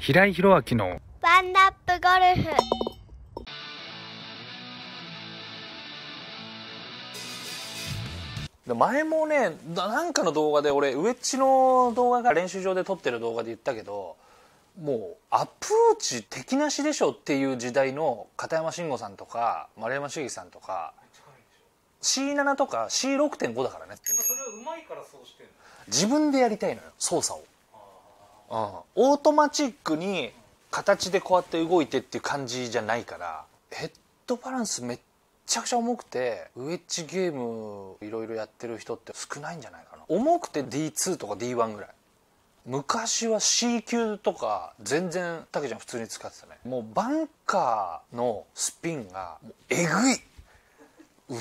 平井弘明のワンナップゴルフ前もねなんかの動画で俺ウエッジの動画が練習場で撮ってる動画で言ったけどもうアプローチ敵なしでしょっていう時代の片山慎吾さんとか丸山茂樹さんとか C7 とか C6.5 だからねでもそれはうまいからそうしてる自分でやりたいのよ操作をオートマチックに形でこうやって動いてっていう感じじゃないからヘッドバランスめっちゃくちゃ重くてウエッジゲームいろいろやってる人って少ないんじゃないかな重くて D2 とか D1 ぐらい昔は C 級とか全然たけちゃん普通に使ってたねもうバンカーのスピンがえぐい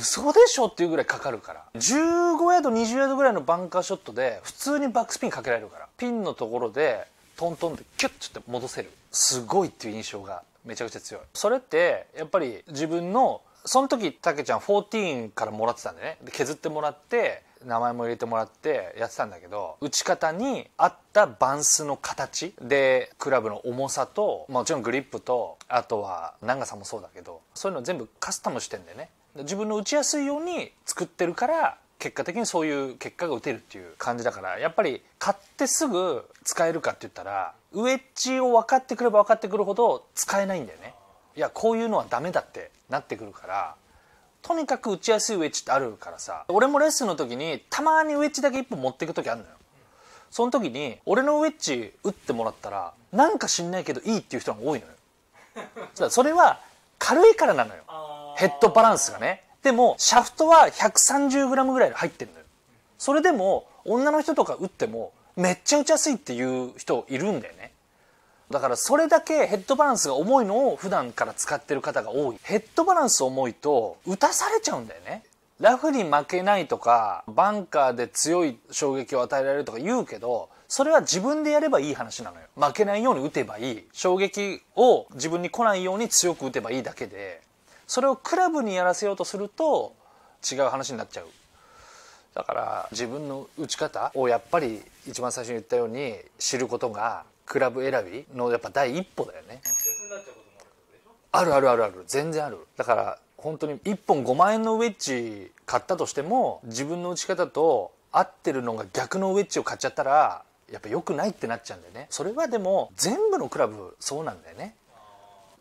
嘘でしょっていうぐらいかかるから15ヤード20ヤードぐらいのバンカーショットで普通にバックスピンかけられるからピンのところでトントンってキュッて戻せるすごいっていう印象がめちゃくちゃ強いそれってやっぱり自分のその時たけちゃん14からもらってたんでね削ってもらって名前も入れてもらってやってたんだけど打ち方に合ったバンスの形でクラブの重さともちろんグリップとあとは長さもそうだけどそういうの全部カスタムしてんだよね自分の打ちやすいように作ってるから結果的にそういう結果が打てるっていう感じだからやっぱり買ってすぐ使えるかって言ったらウエッジを分かってくれば分かってくるほど使えないんだよねいやこういうのはダメだってなってくるからとにかく打ちやすいウェッジってあるからさ俺もレッスンの時にたまにウェッジだけ1本持っていく時あるのよその時に俺のウェッジ打ってもらったらなんか知んないけどいいっていう人が多いのよ それは軽いからなのよヘッドバランスがね。でも、シャフトは 130g ぐらい入ってるのよ。それでも、女の人とか打っても、めっちゃ打ちやすいっていう人いるんだよね。だからそれだけヘッドバランスが重いのを普段から使ってる方が多い。ヘッドバランス重いと打たされちゃうんだよね。ラフに負けないとか、バンカーで強い衝撃を与えられるとか言うけど、それは自分でやればいい話なのよ。負けないように打てばいい。衝撃を自分に来ないように強く打てばいいだけで、それをクラブにやらせようとすると違う話になっちゃうだから自分の打ち方をやっぱり一番最初に言ったように知ることがクラブ選びのやっぱ第一歩だよねあるあるあるある全然あるだから本当に1本5万円のウェッジ買ったとしても自分の打ち方と合ってるのが逆のウェッジを買っちゃったらやっぱ良くないってなっちゃうんだよねそれはでも全部のクラブそうなんだよね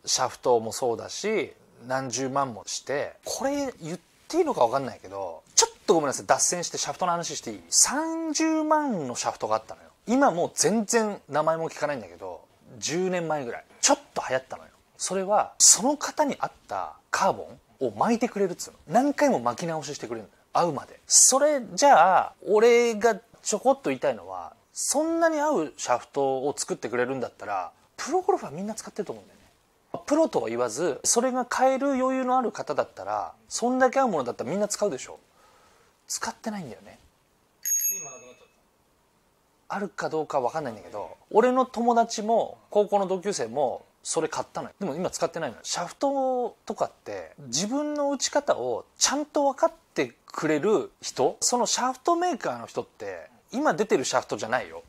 シャフトもそうだし何十万もしてこれ言っていいのか分かんないけどちょっとごめんなさい脱線してシャフトの話していい30万のシャフトがあったのよ今もう全然名前も聞かないんだけど10年前ぐらいちょっと流行ったのよそれはその方に合ったカーボンを巻いてくれるっつうの何回も巻き直ししてくれるんだよ合うまでそれじゃあ俺がちょこっと言いたいのはそんなに合うシャフトを作ってくれるんだったらプロゴルファーみんな使ってると思うんだよプロとは言わずそれが買える余裕のある方だったらそんだけ合うものだったらみんな使うでしょ使ってないんだよねあるかどうか分かんないんだけど俺の友達も高校の同級生もそれ買ったのよでも今使ってないのよシャフトとかって自分の打ち方をちゃんと分かってくれる人そのシャフトメーカーの人って今出てるシャフトじゃないよ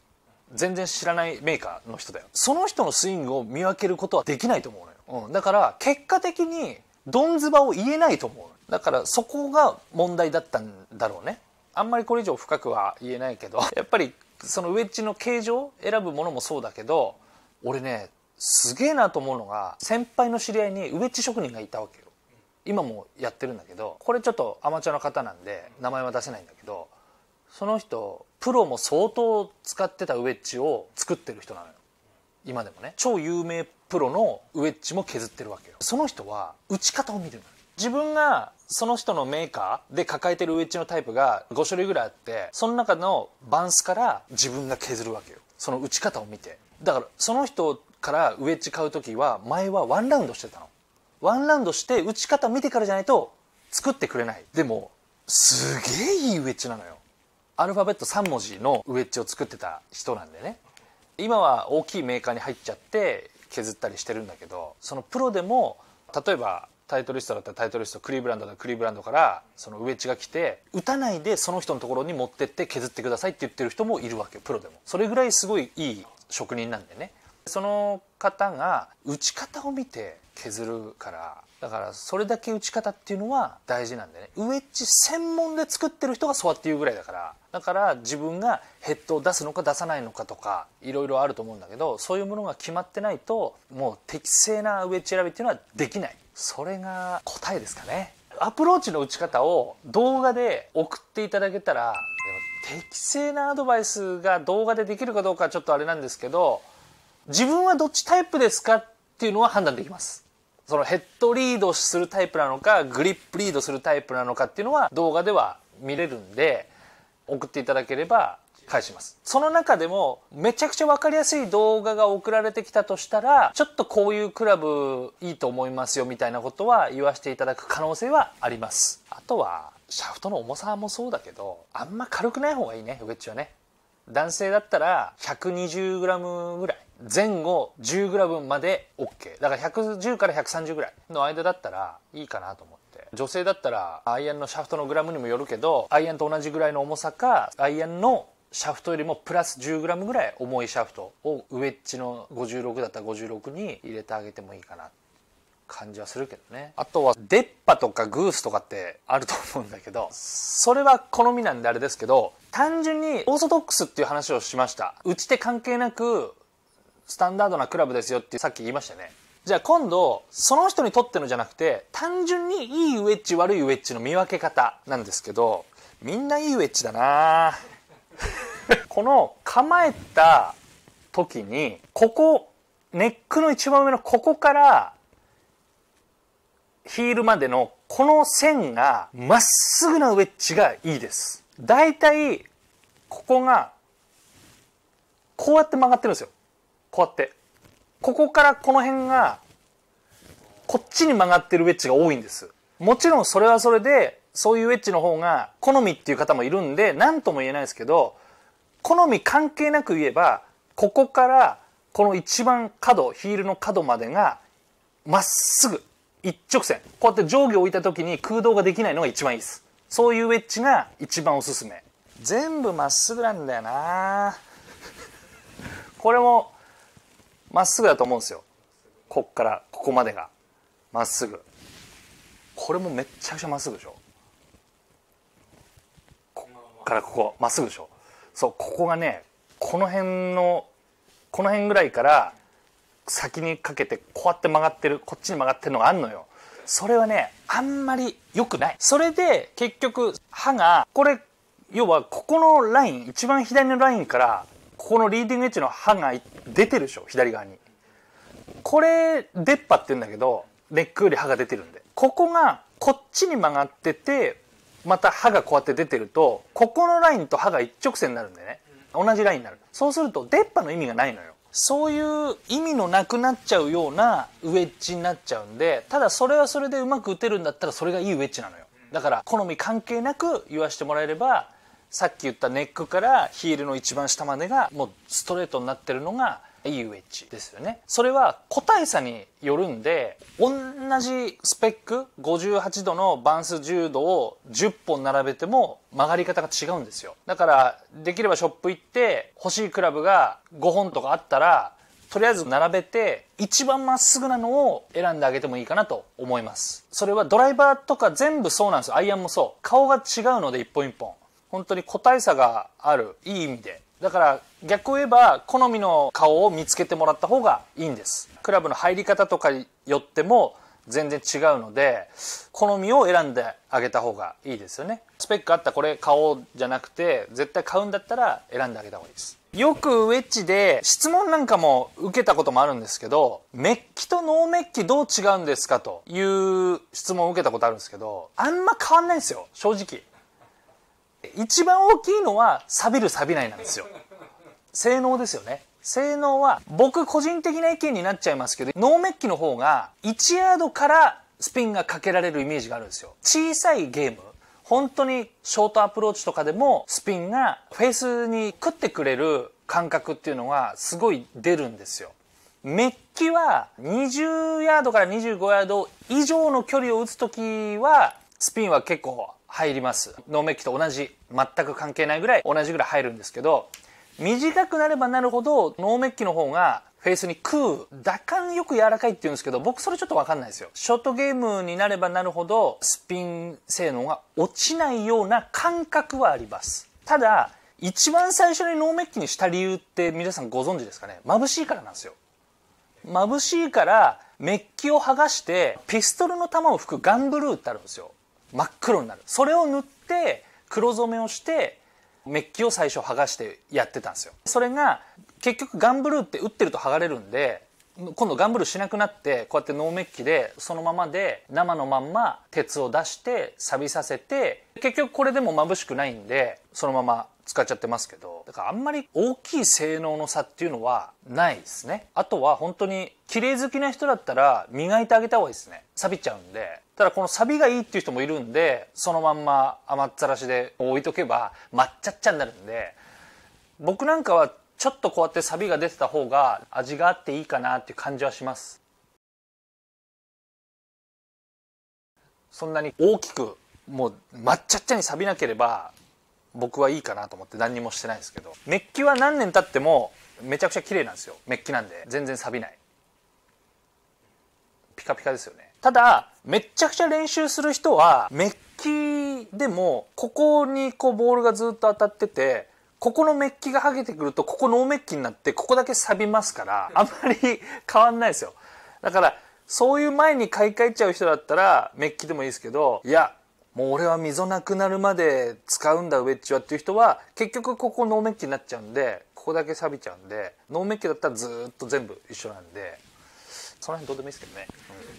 全然知らないメーカーの人だよその人のスイングを見分けることはできないと思うのようん、だから結果的にどんずばを言えないと思うだからそこが問題だったんだろうねあんまりこれ以上深くは言えないけど やっぱりそのウェッジの形状選ぶものもそうだけど俺ねすげえなと思うのが先輩の知り合いにウェッジ職人がいたわけよ今もやってるんだけどこれちょっとアマチュアの方なんで名前は出せないんだけどその人プロも相当使ってたウェッジを作ってる人なのよ今でもね超有名プロのウエッジも削ってるわけよその人は打ち方を見るの自分がその人のメーカーで抱えてるウエッジのタイプが5種類ぐらいあってその中のバンスから自分が削るわけよその打ち方を見てだからその人からウエッジ買う時は前はワンラウンドしてたのワンラウンドして打ち方見てからじゃないと作ってくれないでもすげえいいウエッジなのよアルファベット3文字のウエッジを作ってた人なんでね今は大きいメーカーに入っちゃって削ったりしてるんだけどそのプロでも例えばタイトリストだったらタイトリストクリーブランドだったらクリーブランドからそのウエッジが来て打たないでその人のところに持ってって削ってくださいって言ってる人もいるわけよプロでもそれぐらいすごいいい職人なんでねその方が打ち方を見て削るからだからそれだけ打ち方っていうのは大事なんでねウエッジ専門で作ってる人がそうやって言うぐらいだからだから自分がヘッドを出すのか出さないのかとかいろいろあると思うんだけどそういうものが決まってないともう適正なウエッジ選びっていうのはできないそれが答えですかねアプローチの打ち方を動画で送っていただけたら適正なアドバイスが動画でできるかどうかはちょっとあれなんですけど自分はどっちタイプですかっていうのは判断できますそのヘッドリードするタイプなのかグリップリードするタイプなのかっていうのは動画では見れるんで送っていただければ返しますその中でもめちゃくちゃ分かりやすい動画が送られてきたとしたらちょっとこういうクラブいいと思いますよみたいなことは言わせていただく可能性はありますあとはシャフトの重さもそうだけどあんま軽くない方がいいねウエッジはね男性だったら 120g ぐらい前後 10g まで OK だから110から130ぐらいの間だったらいいかなと思って女性だったらアイアンのシャフトのグラムにもよるけどアイアンと同じぐらいの重さかアイアンのシャフトよりもプラス 10g ぐらい重いシャフトをウエッジの56だったら56に入れてあげてもいいかな感じはするけどねあとは出っ歯とかグースとかってあると思うんだけどそれは好みなんであれですけど単純にオーソドックスっていう話をしました打ち手関係なくスタンダードなクラブですよってさっき言いましたね。じゃあ今度、その人にとってのじゃなくて、単純にいいウェッジ悪いウェッジの見分け方なんですけど、みんないいウェッジだな この構えた時に、ここ、ネックの一番上のここからヒールまでのこの線がまっすぐなウェッジがいいです。だいたいここがこうやって曲がってるんですよ。こうやって。ここからこの辺が、こっちに曲がってるウェッジが多いんです。もちろんそれはそれで、そういうウェッジの方が好みっていう方もいるんで、何とも言えないですけど、好み関係なく言えば、ここからこの一番角、ヒールの角までが、まっすぐ、一直線。こうやって上下置いた時に空洞ができないのが一番いいです。そういうウェッジが一番おすすめ。全部まっすぐなんだよなこれもまっすぐだと思うんですよこっからここまでがまっすぐこれもめっちゃくちゃまっすぐでしょこっからここまっすぐでしょそうここがねこの辺のこの辺ぐらいから先にかけてこうやって曲がってるこっちに曲がってるのがあんのよそれはねあんまり良くないそれで結局歯がこれ要はここのライン一番左のラインからここのリーディングエッジの刃が出てるでしょ左側にこれ出っ張ってんだけどネックより刃が出てるんでここがこっちに曲がっててまた刃がこうやって出てるとここのラインと刃が一直線になるんでね同じラインになるそうすると出っ歯の意味がないのよそういう意味のなくなっちゃうようなウエッジになっちゃうんでただそれはそれでうまく打てるんだったらそれがいいウエッジなのよだから好み関係なく言わしてもらえればさっき言ったネックからヒールの一番下までがもうストレートになってるのが e いウッジですよね。それは個体差によるんで、同じスペック、58度のバンス10度を10本並べても曲がり方が違うんですよ。だから、できればショップ行って欲しいクラブが5本とかあったら、とりあえず並べて一番まっすぐなのを選んであげてもいいかなと思いますそれはドライバーとか全部そうなんですよアイアンもそう顔が違うので一本一本本当に個体差があるいい意味でだから逆を言えば好みの顔を見つけてもらった方がいいんですクラブの入り方とかによっても全然違うので好みを選んであげた方がいいですよねスペックあったこれ買おうじゃなくて絶対買うんだったら選んであげた方がいいですよくウェッジで質問なんかも受けたこともあるんですけどメッキとノーメッキどう違うんですかという質問を受けたことあるんですけどあんま変わんないんですよ正直一番大きいのは錆びる錆びないなんですよ性能ですよね性能は僕個人的な意見になっちゃいますけどノーメッキの方が1ヤードからスピンがかけられるイメージがあるんですよ小さいゲーム本当にショートアプローチとかでもスピンがフェースに食ってくれる感覚っていうのはすごい出るんですよメッキは20ヤードから25ヤード以上の距離を打つ時はスピンは結構入りますノーメッキと同じ全く関係ないぐらい同じぐらい入るんですけど短くなればなるほどノーメッキの方がフェイスに食う打感よく柔らかいって言うんですけど僕それちょっと分かんないですよショートゲームになればなるほどスピン性能が落ちないような感覚はありますただ一番最初にノーメッキにした理由って皆さんご存知ですかね眩しいからなんですよ眩しいからメッキを剥がしてピストルの弾を吹くガンブルーってあるんですよ真っ黒になるそれを塗って黒染めをしてメッキを最初剥がしてやってたんですよそれが結局ガンブルーって打ってると剥がれるんで今度ガンブルーしなくなってこうやってノーメッキでそのままで生のまんま鉄を出して錆びさせて結局これでも眩しくないんでそのまま使っちゃってますけどだからあんまり大きい性能の差っていうのはないですねあとは本当に綺麗好きな人だったら磨いてあげた方がいいですね錆びちゃうんでただこのサビがいいっていう人もいるんでそのまんま甘っざらしで置いとけば抹茶っちゃになるんで僕なんかはちょっとこうやってサビが出てた方が味があっていいかなっていう感じはしますそんなに大きくもう抹茶っちゃにサビなければ僕はいいかなと思って何にもしてないんですけどメッキは何年経ってもめちゃくちゃ綺麗なんですよメッキなんで全然錆びないピカピカですよねただめっちゃくちゃ練習する人はメッキでもここにこうボールがずっと当たっててここのメッキが剥げてくるとここノーメッキになってここだけ錆びますからあんまり変わんないですよだからそういう前に買い替えちゃう人だったらメッキでもいいですけどいやもう俺は溝なくなるまで使うんだウェッジはっていう人は結局ここノーメッキになっちゃうんでここだけ錆びちゃうんでノーメッキだったらずっと全部一緒なんでその辺どうでもいいですけどね、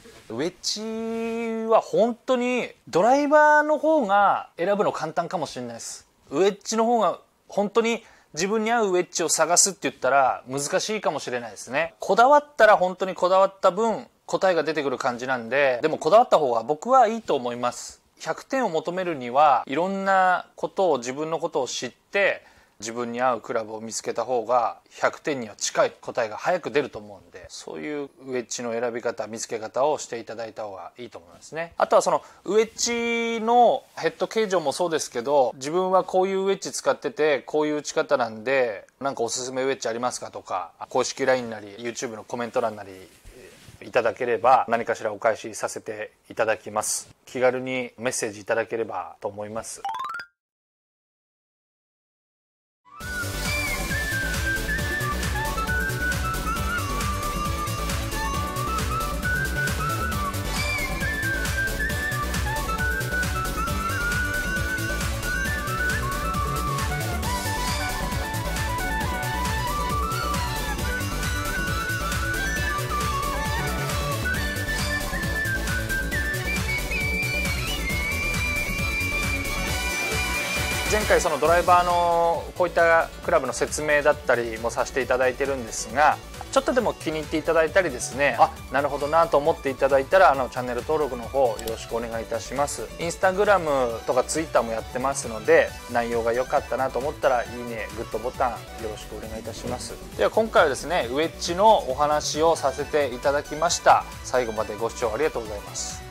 うんウェッジは本当にドライバーの方が選ぶの簡単かもしれないですウェッジの方が本当に自分に合うウェッジを探すって言ったら難しいかもしれないですねこだわったら本当にこだわった分答えが出てくる感じなんででもこだわった方が僕はいいと思います100点を求めるにはいろんなことを自分のことを知って自分に合うクラブを見つけた方が100点には近い答えが早く出ると思うんでそういうウェッジの選び方見つけ方をしていただいた方がいいと思いますねあとはそのウェッジのヘッド形状もそうですけど自分はこういうウェッジ使っててこういう打ち方なんでなんかおすすめウェッジありますかとか公式 LINE なり YouTube のコメント欄なりいただければ何かしらお返しさせていただきます気軽にメッセージいただければと思います前回そのドライバーのこういったクラブの説明だったりもさせていただいてるんですがちょっとでも気に入っていただいたりですねあなるほどなと思っていただいたらあのチャンネル登録の方よろしくお願いいたしますインスタグラムとかツイッターもやってますので内容が良かったなと思ったらいいねグッドボタンよろしくお願いいたしますでは今回はですねウエッジのお話をさせていただきました最後までご視聴ありがとうございます